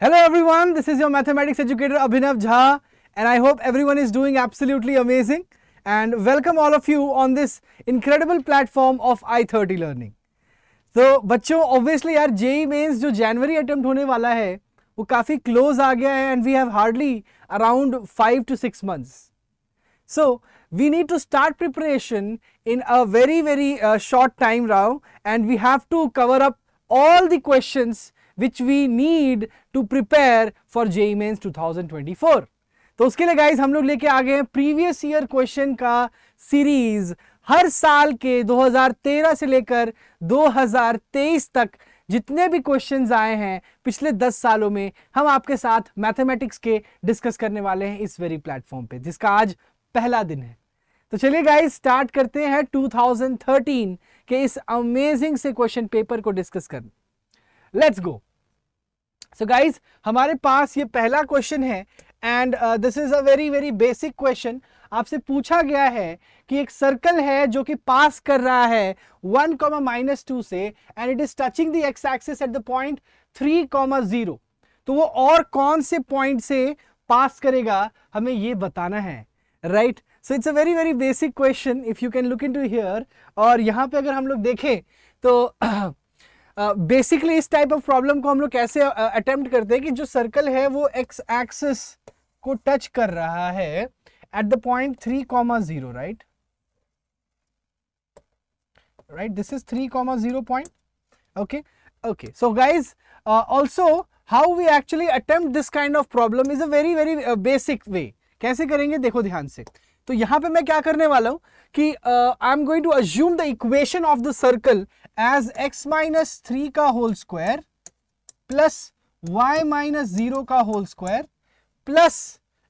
Hello everyone, this is your mathematics educator Abhinav Jha and I hope everyone is doing absolutely amazing and welcome all of you on this incredible platform of i30 learning. So, बच्चों obviously our JEE mains, जो January attempt होने वाला है वो काफ़ी close आ गया है and we have hardly around five to six months we need to start preparation in a very very uh, short time now and we have to cover up all the questions which we need to prepare for JEE e Mains 2024. तो उसके लिए guys हम लोग लेके आ गए हैं previous year question का सीरीज हर साल के 2013 से लेकर 2023 तक जितने भी क्वेश्चन आए हैं पिछले 10 सालों में हम आपके साथ मैथमेटिक्स के डिस्कस करने वाले हैं इस वेरी प्लेटफॉर्म पे जिसका आज पहला दिन है तो चलिए गाइस स्टार्ट करते हैं 2013 के इस अमेजिंग से क्वेश्चन पेपर को डिस्कस कर let's go so so guys हमारे पास ये पहला क्वेश्चन है and this is a very very basic question आपसे पूछा गया है कि एक सर्कल है जो कि पास कर रहा है वन कॉमा माइनस टू से and it is touching the x axis at the point three comma zero तो वो और कौन से पॉइंट से पास करेगा हमें ये बताना है right so it's a very very basic question if you can look into here और यहाँ पे अगर हम लोग देखें तो uh, बेसिकली इस टाइप ऑफ प्रॉब्लम को हम लोग कैसे अटेम्प्ट करते हैं कि जो सर्कल है वो एक्स एक्सिस को टच कर रहा है at the point three comma zero right right this is three comma zero point okay okay so guys also how we actually attempt this kind of problem is a very very basic way कैसे करेंगे देखो ध्यान से तो यहां पे मैं क्या करने वाला हूँ कि I am going to assume the equation of the circle as x minus three का whole square plus Y minus zero का whole square plus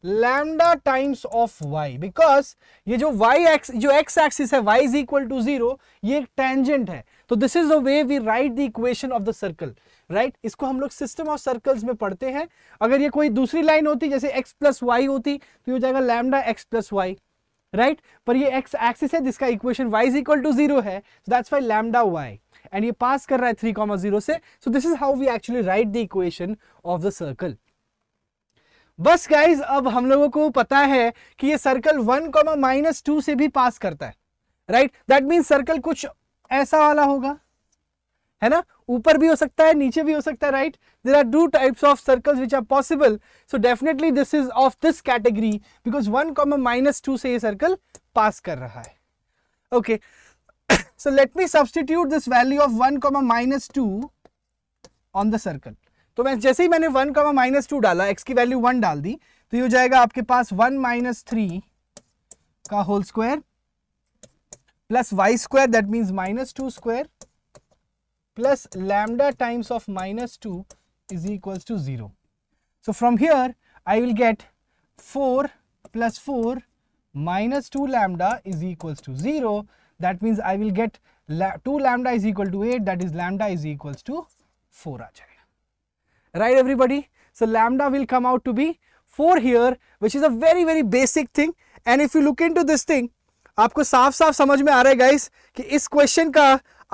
lambda times of y because ये जो वाई एक्स जो एक्स एक्सिस है y is equal to zero ये एक tangent है तो this is the way we write the equation of the circle right इसको हम लोग सिस्टम ऑफ सर्कल्स में पढ़ते हैं अगर ये कोई दूसरी लाइन होती जैसे x प्लस वाई होती तो ये हो जाएगा lambda x plus y right right? पर ये एक्स एक्सिस है जिसका equation y is equal to zero है so that's why lambda y and ये पास कर रहा है थ्री कॉमा जीरो से so this is how we actually write the equation of the circle बस गाइज अब हम लोगों को पता है कि ये circle one comma minus two से भी पास करता है राइट दैट मीन्स सर्कल कुछ ऐसा वाला होगा है ना ऊपर भी हो सकता है नीचे भी हो सकता है right there are two types of circles which are possible so definitely this is of this category because one comma minus two से ये सर्कल पास कर रहा है okay so let me substitute this value of one comma minus two on the circle तो मैं जैसे ही मैंने वन कॉमा माइनस टू डाला एक्स की वैल्यू वन डाल दी तो ये हो जाएगा आपके पास वन माइनस थ्री का whole square plus Y square that means minus two square plus lambda times of minus 2 is equals to 0. So, from here I will get 4 plus 4 minus 2 lambda is equals to 0. That means I will get la 2 lambda is equal to 8 that is lambda is equals to 4 Right everybody? So, lambda will come out to be 4 here which is a very very basic thing and if you look into this thing आपको साफ साफ समझ में आ रहा है guys कि इस question का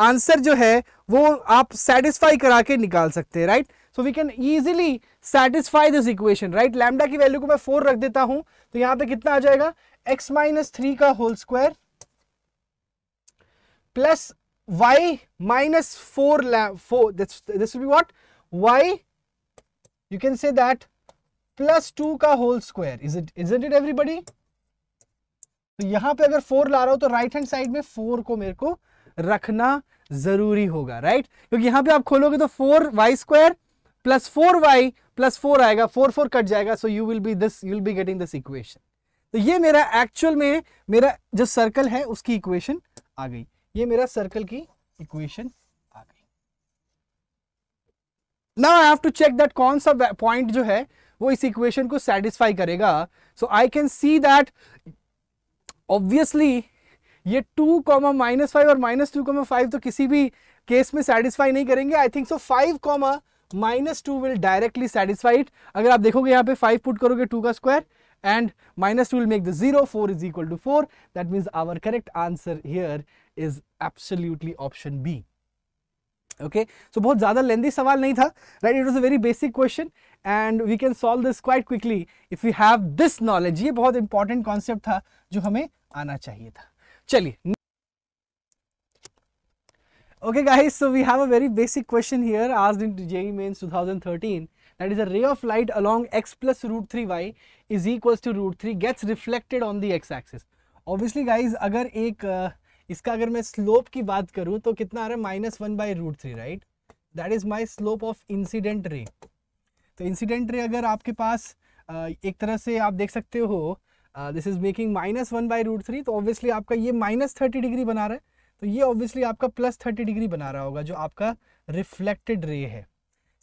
आंसर जो है वो आप सेटिस्फाई करा के निकाल सकते हैं right so we can easily satisfy this equation right lambda की वैल्यू को मैं फोर रख देता हूं तो यहां पे कितना आ जाएगा एक्स माइनस थ्री का whole square plus y minus four four this be this will you can say that plus two का whole square is it is it it everybody तो यहां पे अगर फोर ला रहा हूं तो राइट हैंड साइड में फोर को मेरे को रखना जरूरी होगा राइट क्योंकि यहां पे आप खोलोगे तो four y square plus four y plus four आएगा फोर फोर कट जाएगा so you will be this you will be getting this equation तो ये मेरा एक्चुअल में मेरा जो सर्कल है उसकी इक्वेशन आ गई ये मेरा सर्कल की इक्वेशन आ गई now I have to check that कौन सा पॉइंट जो है वो इस इक्वेशन को सेटिस्फाई करेगा so I can see that obviously ये टू कॉमा माइनस फाइव और माइनस टू कॉमा फाइव तो किसी भी केस में सेटिस्फाई नहीं करेंगे I think so five comma minus two will directly satisfied अगर आप देखोगे यहाँ पे फाइव पुट करोगे टू का square and minus two will make the zero four is equal to four that means our correct answer here is absolutely option B okay so बहुत ज़्यादा lengthy सवाल नहीं था right it was a very basic question and we can solve this quite quickly if you have this knowledge ये बहुत important concept था जो हमें आना चाहिए था चलिए okay guys so we have a very basic question here आज in JEE Mains 2013 that is a ray of light along x plus root three y is equals to root three gets reflected on the x axis obviously guys अगर एक इसका अगर मैं slope की बात करूं तो कितना आ रहा है minus one by root three right that is my slope of incident ray तो इंसिडेंट रे अगर आपके पास uh, एक तरह से आप देख सकते हो uh, this is making minus one by root three तो ऑब्वियसली आपका ये माइनस थर्टी डिग्री बना रहा है तो ये ऑब्वियसली आपका प्लस थर्टी डिग्री बना रहा होगा जो आपका रिफ्लेक्टेड रे है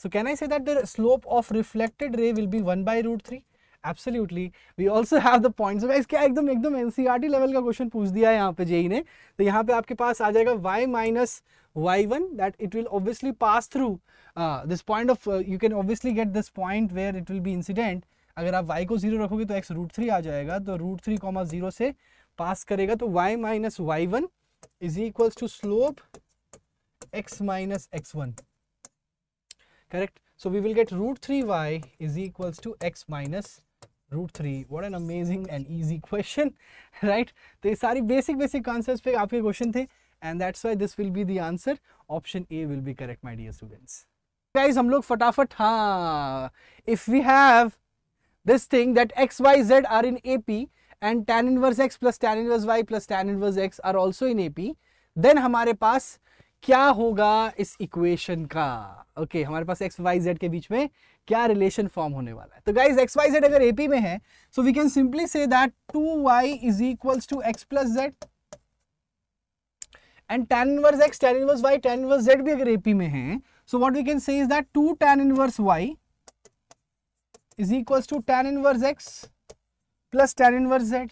सो can I say that the slope of reflected ray will be one by root three absolutely we also have the point क्या एकदम एकदम टी लेवल e का क्वेश्चन पूछ दिया है यहाँ पे जेई e e ने तो यहाँ पे आपके पास आ जाएगा y minus y one that it will obviously pass through this point of you can obviously get this point where it will be incident अगर आप वाई को जीरो रखोगे तो एक्स रूट थ्री आ जाएगा तो रूट थ्री कॉमा जीरो से pass करेगा तो y minus y one is equals to slope x minus x one correct so we will get root three y is equals to x minus root three what an amazing and easy question right तो ये सारी basic basic answer पे आपके question थे and that's why this will be the answer option A will be correct my dear students guys हम लोग फटाफट हाँ if we have this thing that x, y, z are in AP and tan inverse x plus tan inverse y plus tan inverse x are also in AP, then हमारे पास क्या होगा इस equation का okay okay, हमारे पास x y Z के बीच में क्या relation form होने वाला है तो गाइज एक्स वाई जेड अगर एपी में है so we can simply say that two y is equals to x plus z and tan inverse x tan inverse y tan inverse z भी अगर AP में है so what we can say is that 2 tan inverse y is equals to tan inverse x plus tan inverse z.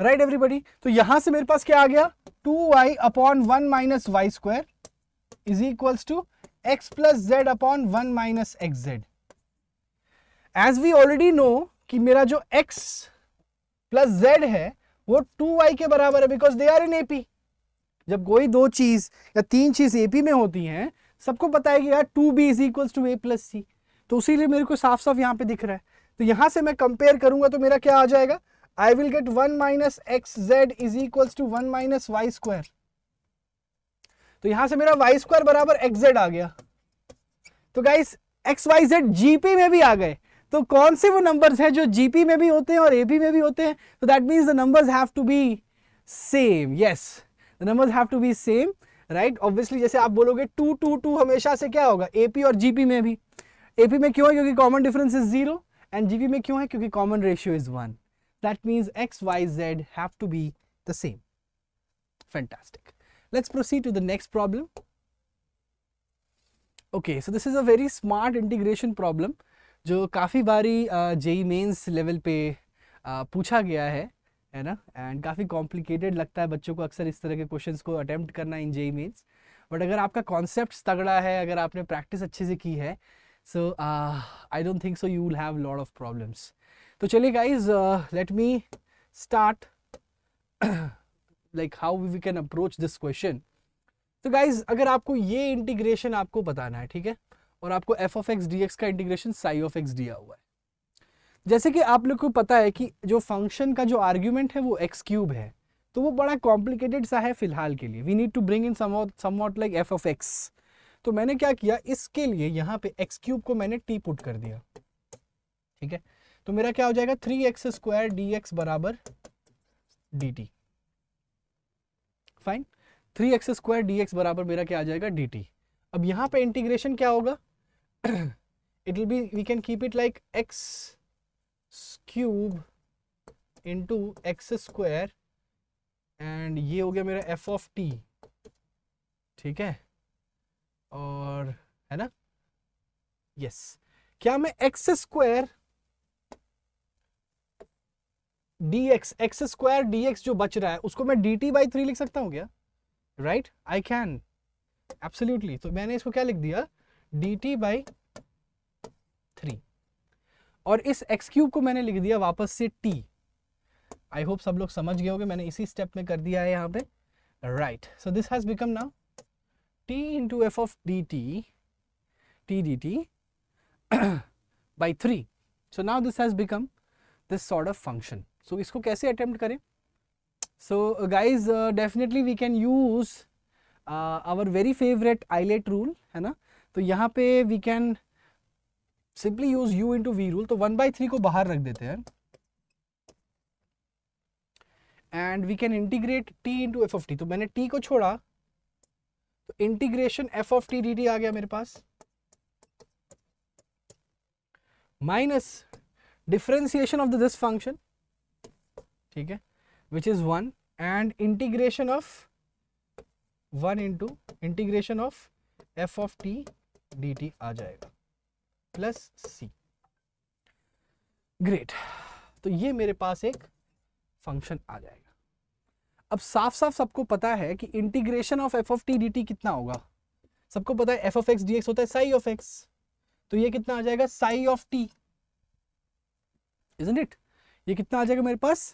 Right right, everybody तो यहां से मेरे पास क्या आ गया two y upon one minus y square is equals to x plus z upon one minus x z as we already know कि मेरा जो x प्लस जेड है वो 2y के बराबर है because they are in AP जब कोई दो चीज या तीन चीज एपी में होती हैं सबको पता है कि यार two b is equal to a plus c तो उसीलिए मेरे को साफ साफ यहाँ पे दिख रहा है तो यहाँ से मैं कंपेयर करूंगा तो मेरा क्या आ जाएगा I will get one minus x z is equal to one minus y square तो यहां से मेरा वाई स्क्वायर बराबर एक्स जेड आ गया तो guys x y z GP में भी आ गए तो कौन से वो नंबर्स हैं जो जीपी में भी होते हैं और एपी में भी होते हैं तो that means the numbers have to be same yes the numbers have to be same right obviously जैसे आप बोलोगे टू टू टू हमेशा से क्या होगा एपी और जीपी में भी एपी में क्यों है क्योंकि common difference is zero and GP में क्यों है क्योंकि common ratio is one that means x y z have to be the same fantastic let's proceed to the next problem okay so this is a very smart integration problem जो काफ़ी बारी JEE Mains level पे uh, पूछा गया है है ना and काफ़ी कॉम्प्लिकेटेड लगता है बच्चों को अक्सर इस तरह के क्वेश्चंस को अटैम्प्ट करना इन जेई मेन्स बट अगर आपका कॉन्सेप्ट तगड़ा है अगर आपने प्रैक्टिस अच्छे से की है so I don't think so you will have lot of problems तो चलिए guys let me start like how we can approach this question तो गाइज अगर आपको ये इंटीग्रेशन आपको बताना है ठीक है और आपको f of x D x का integration psi of x d आ हुआ है जैसे कि आप लोग को पता है कि जो फंक्शन का जो आर्ग्यूमेंट है वो एक्स क्यूब है तो वो बड़ा कॉम्प्लिकेटेड सा है फिलहाल के लिए we need to bring in somewhat like f of x तो मैंने क्या किया इसके लिए यहाँ पे एक्स क्यूब को मैंने टी पुट कर दिया ठीक है तो मेरा क्या हो जाएगा three x square D x बराबर d t fine three x square D x बराबर मेरा क्या आ जाएगा डी टी अब यहाँ पे इंटीग्रेशन क्या होगा it will be we can keep it like x cube into x square and ये हो गया मेरा एफ ऑफ टी ठीक है और है ना यस क्या मैं x square D x x square D x जो बच रहा है उसको मैं डी टी बाई थ्री लिख सकता हूं क्या राइट आई कैन एब्सोल्युटली तो मैंने इसको क्या लिख दिया डी टी बाई थ्री और इस एक्स क्यूब को मैंने लिख दिया वापस से टी आई होप सब लोग समझ गए होंगे मैंने इसी स्टेप में कर दिया है यहाँ पे right so this has become now t into F of d t t D t by three so now this has become this sort of function so इसको कैसे अटेम्प्ट करें so guys definitely we can use our very favourite ILATE rule है ना तो यहाँ पे we can simply use in into we rule तो one by three को बाहर रख देते हैं and we can integrate T into F of T तो मैंने टी को छोड़ा तो integration F of T D आ गया मेरे पास minus differentiation of this function ठीक है which is one and integration of one into integration of F of T D आ जाएगा प्लस सी ग्रेट तो ये मेरे पास एक फंक्शन आ जाएगा अब साफ साफ सबको पता है कि integration of F of T D T कितना होगा सबको पता है F of x D X होता है साई ऑफ एक्स तो ये कितना आ जाएगा psi of T isn't it ये कितना आ जाएगा मेरे पास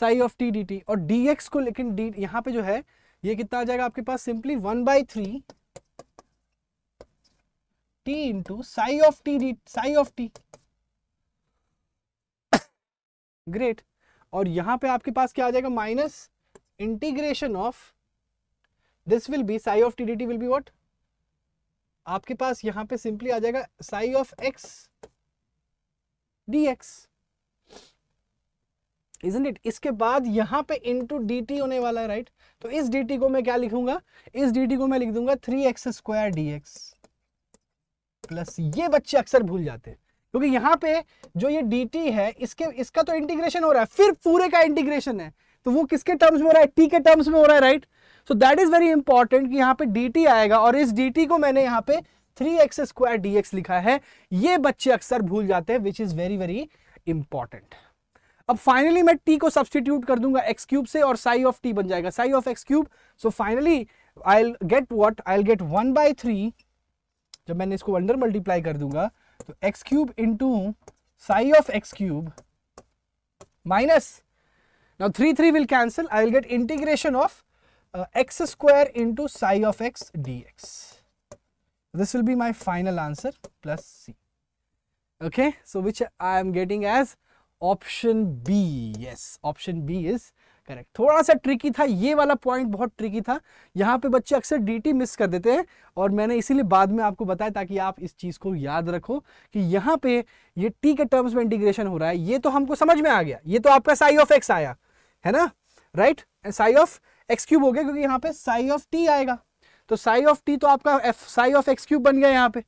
psi of T D T और डी एक्स को लेकिन डी यहां पे जो है ये कितना आ जाएगा आपके पास simply one by three t into psi of t d psi of t great और यहां पे आपके पास क्या आ जाएगा minus integration of this will be psi of T D T will be what आपके पास यहां पे सिंपली आ जाएगा psi of X D X X isn't it इसके बाद यहां पे इंटू डी टी होने वाला है राइट right? तो इस डी टी को मैं क्या लिखूंगा इस डी टी को मैं लिख दूंगा three x square D X plus ये बच्चे अक्सर भूल जाते हैं क्योंकि यहाँ पे जो ये dt है इसके इसका तो इंटीग्रेशन हो रहा है फिर पूरे का इंटीग्रेशन है तो वो किसके टर्म्स में हो रहा है t के टर्म्स में हो रहा है right so that is very important कि यहाँ पे dt आएगा और इस dt को मैंने यहाँ पे three x square D X लिखा है ये बच्चे अक्सर भूल जाते हैं which is very very important अब फाइनली मैं टी को सब्सटीट्यूट कर दूंगा एक्स क्यूब से और साई ऑफ टी बन जाएगा psi of X cube so finally I get what I get one by three जब मैंने इसको अंडर मल्टीप्लाई कर दूंगा तो X cube into psi of X cube minus now three three will cancel I will get integration of X square into psi of x D X this will be my final answer plus C okay so which I am getting as option B yes option B is correct थोड़ा सा tricky था ये वाला point बहुत tricky था यहाँ पे बच्चे अक्सर डीटी मिस कर देते हैं और मैंने इसीलिए बाद में आपको बताया ताकि आप इस चीज़ को याद रखो कि यहाँ पे ये टी के टर्म्स में इंटीग्रेशन हो रहा है ये तो हमको समझ में आ गया ये तो आपका साई ऑफ एक्स आया है ना right and psi of X cube हो गया क्योंकि यहाँ पे साई ऑफ टी आएगा तो साई ऑफ टी तो आपका F psi of X cube बन गया यहाँ पे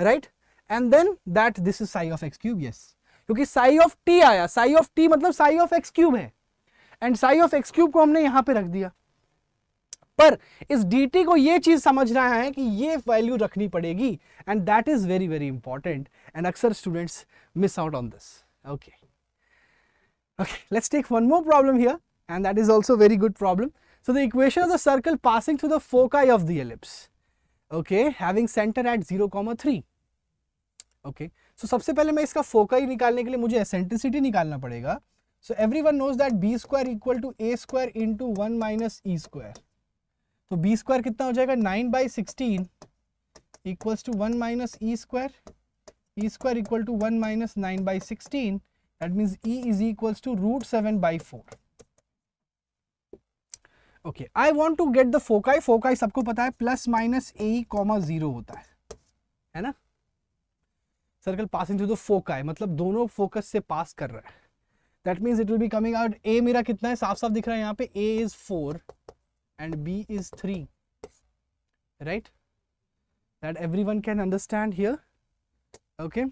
right and then that this is psi of X cube yes क्योंकि साई ऑफ टी आया साई ऑफ टी मतलब साई ऑफ एक्स क्यूब है and psi of X cube को हमने यहां पे रख दिया पर इस डी को ये चीज समझ रहा है कि ये वैल्यू रखनी पड़ेगी and that is very very important and अक्सर students miss out on this okay okay let's take one more problem here and that is also very good problem so the equation of the circle passing through the foci of the okay having centre at zero comma three okay so सबसे पहले मैं इसका foci निकालने के लिए मुझे eccentricity निकालना पड़ेगा So everyone knows that b square equal to a square into 1 minus e square. तो b square कितना हो जाएगा 9 by 16 equals to 1 minus e square. e square equal to 1 minus 9 by 16. That means e is equals to root 7 by 4. Okay, I want to get the foci. Foci सबको पता है plus minus a comma zero होता है, है ना? Circle passing through the foci मतलब दोनों focus से पास कर रहा है that means it will be coming out A मेरा कितना है साफ साफ दिख रहा है यहाँ पे A is four and B is three right that everyone can understand here okay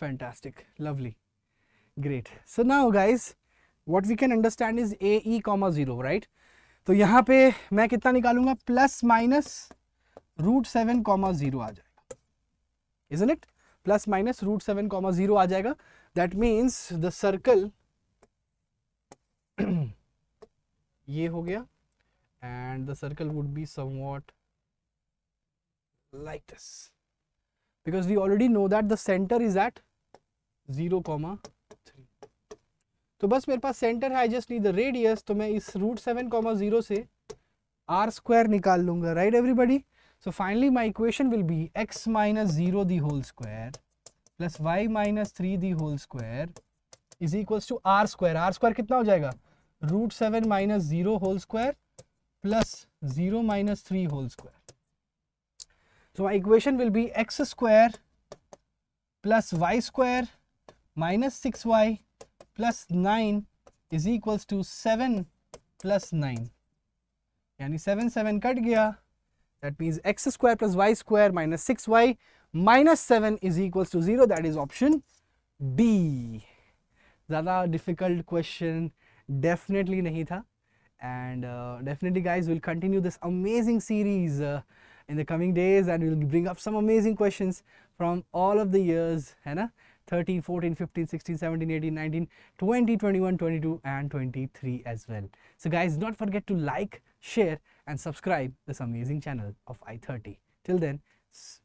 fantastic lovely great so so guys what we can understand is A E comma zero right तो यहाँ पे मैं कितना निकालूंगा plus minus root seven comma zero आ जाएगा is it plus minus root seven comma zero आ जाएगा दैट मीन्स द सर्कल ये हो गया and the circle would be somewhat like this because we already know that the centre is at zero comma three तो बस मेरे पास centre है जस्ट नीड द रेडियस तो मैं इस रूट सेवन कॉमा जीरो से आर स्क्वायर निकाल लूंगा right everybody so finally my equation will be X minus zero the whole square plus Y minus three the whole square is equal to R square R square कितना हो जाएगा root seven minus zero whole square plus zero minus three whole square so my equation will be X square plus Y square minus six Y plus nine is equals to seven plus nine यानी seven seven cut गया That means x square plus y square minus 6y minus 7 is equals to 0. That is option B. Zada difficult question definitely nahi tha. And uh, definitely guys, we'll continue this amazing series uh, in the coming days and we'll bring up some amazing questions from all of the years. Hai na? 13, 14, 15, 16, 17, 18, 19, 20, 21, 22 and 23 as well. So guys do not forget to like, share and subscribe this amazing channel of i30. Till then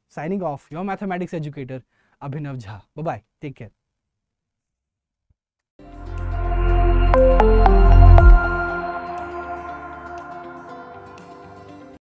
signing off your mathematics educator Abhinav Jha. Bye bye. Take care.